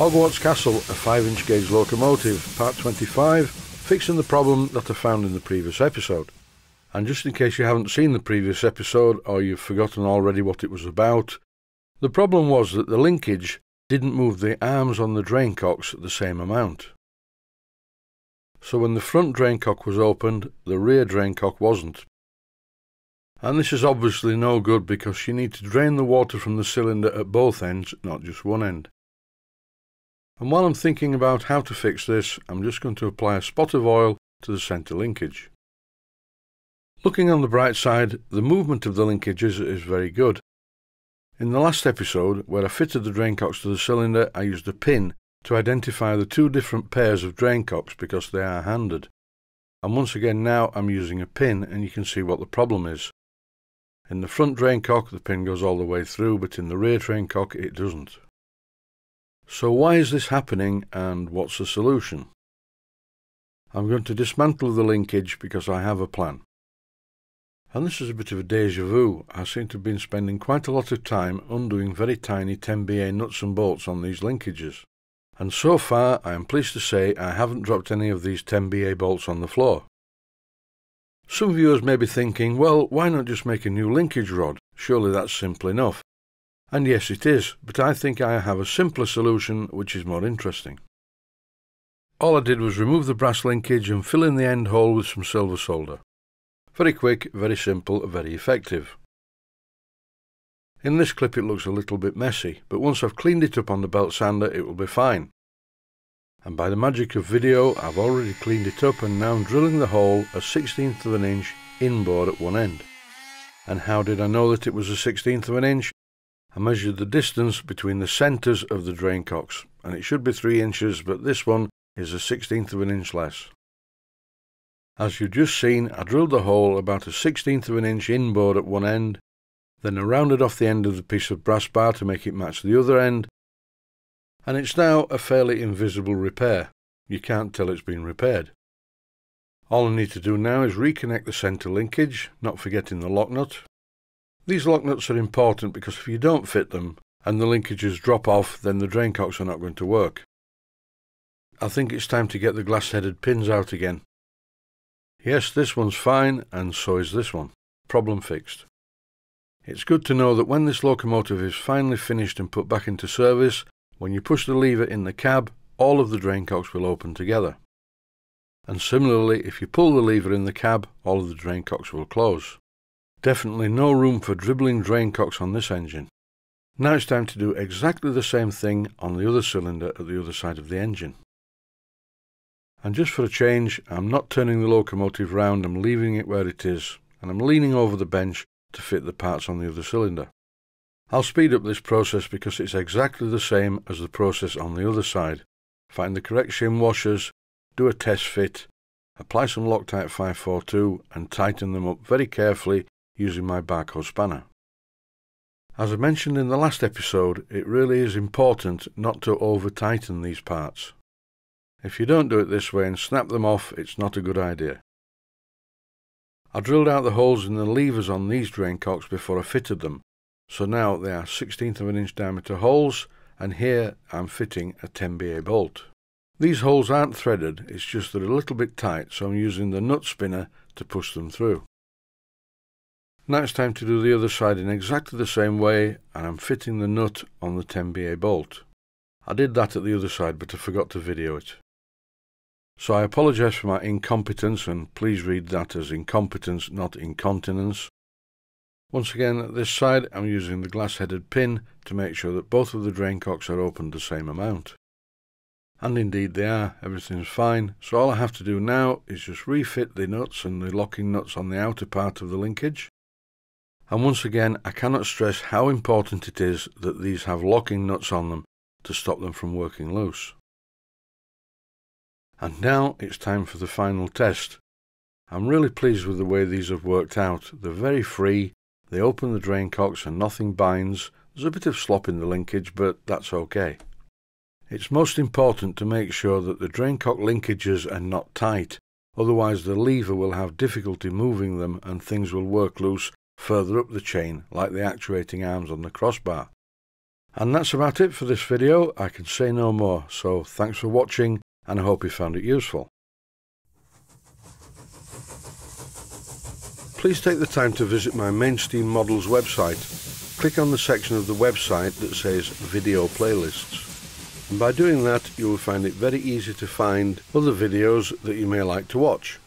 Hogwarts Castle, a 5-inch gauge locomotive, part 25, fixing the problem that I found in the previous episode. And just in case you haven't seen the previous episode or you've forgotten already what it was about, the problem was that the linkage didn't move the arms on the drain cocks the same amount. So when the front drain cock was opened, the rear drain cock wasn't. And this is obviously no good because you need to drain the water from the cylinder at both ends, not just one end. And while I'm thinking about how to fix this, I'm just going to apply a spot of oil to the center linkage. Looking on the bright side, the movement of the linkages is very good. In the last episode, where I fitted the drain cocks to the cylinder, I used a pin to identify the two different pairs of drain cocks because they are handed. And once again now I'm using a pin and you can see what the problem is. In the front drain cock, the pin goes all the way through but in the rear drain cock, it doesn't. So why is this happening and what's the solution? I'm going to dismantle the linkage because I have a plan. And this is a bit of a deja vu. I seem to have been spending quite a lot of time undoing very tiny 10BA nuts and bolts on these linkages. And so far, I am pleased to say I haven't dropped any of these 10BA bolts on the floor. Some viewers may be thinking, well, why not just make a new linkage rod? Surely that's simple enough. And yes, it is, but I think I have a simpler solution which is more interesting. All I did was remove the brass linkage and fill in the end hole with some silver solder. Very quick, very simple, very effective. In this clip it looks a little bit messy, but once I've cleaned it up on the belt sander it will be fine. And by the magic of video I've already cleaned it up and now I'm drilling the hole a 16th of an inch inboard at one end. And how did I know that it was a 16th of an inch? I measured the distance between the centres of the drain cocks, and it should be 3 inches, but this one is a sixteenth of an inch less. As you've just seen, I drilled the hole about a sixteenth of an inch inboard at one end, then I rounded off the end of the piece of brass bar to make it match the other end, and it's now a fairly invisible repair. You can't tell it's been repaired. All I need to do now is reconnect the centre linkage, not forgetting the lock nut, these lock nuts are important because if you don't fit them and the linkages drop off, then the drain cocks are not going to work. I think it's time to get the glass-headed pins out again. Yes, this one's fine, and so is this one. Problem fixed. It's good to know that when this locomotive is finally finished and put back into service, when you push the lever in the cab, all of the drain cocks will open together. And similarly, if you pull the lever in the cab, all of the drain cocks will close. Definitely no room for dribbling drain cocks on this engine. Now it's time to do exactly the same thing on the other cylinder at the other side of the engine. And just for a change, I'm not turning the locomotive round, I'm leaving it where it is, and I'm leaning over the bench to fit the parts on the other cylinder. I'll speed up this process because it's exactly the same as the process on the other side. Find the correct shim washers, do a test fit, apply some Loctite 542 and tighten them up very carefully using my barcode spanner. As I mentioned in the last episode, it really is important not to over tighten these parts. If you don't do it this way and snap them off, it's not a good idea. I drilled out the holes in the levers on these drain cocks before I fitted them, so now they are 16th of an inch diameter holes and here I'm fitting a 10BA bolt. These holes aren't threaded, it's just they're a little bit tight so I'm using the nut spinner to push them through. Now it's time to do the other side in exactly the same way and I'm fitting the nut on the 10BA bolt. I did that at the other side but I forgot to video it. So I apologise for my incompetence and please read that as incompetence not incontinence. Once again at this side I'm using the glass headed pin to make sure that both of the drain cocks are opened the same amount. And indeed they are, everything's fine, so all I have to do now is just refit the nuts and the locking nuts on the outer part of the linkage and once again, I cannot stress how important it is that these have locking nuts on them to stop them from working loose. And now it's time for the final test. I'm really pleased with the way these have worked out. They're very free, they open the drain cocks and nothing binds. There's a bit of slop in the linkage, but that's okay. It's most important to make sure that the drain cock linkages are not tight, otherwise the lever will have difficulty moving them and things will work loose further up the chain like the actuating arms on the crossbar. And that's about it for this video, I can say no more, so thanks for watching and I hope you found it useful. Please take the time to visit my Mainstream Models website. Click on the section of the website that says Video Playlists. And by doing that, you will find it very easy to find other videos that you may like to watch.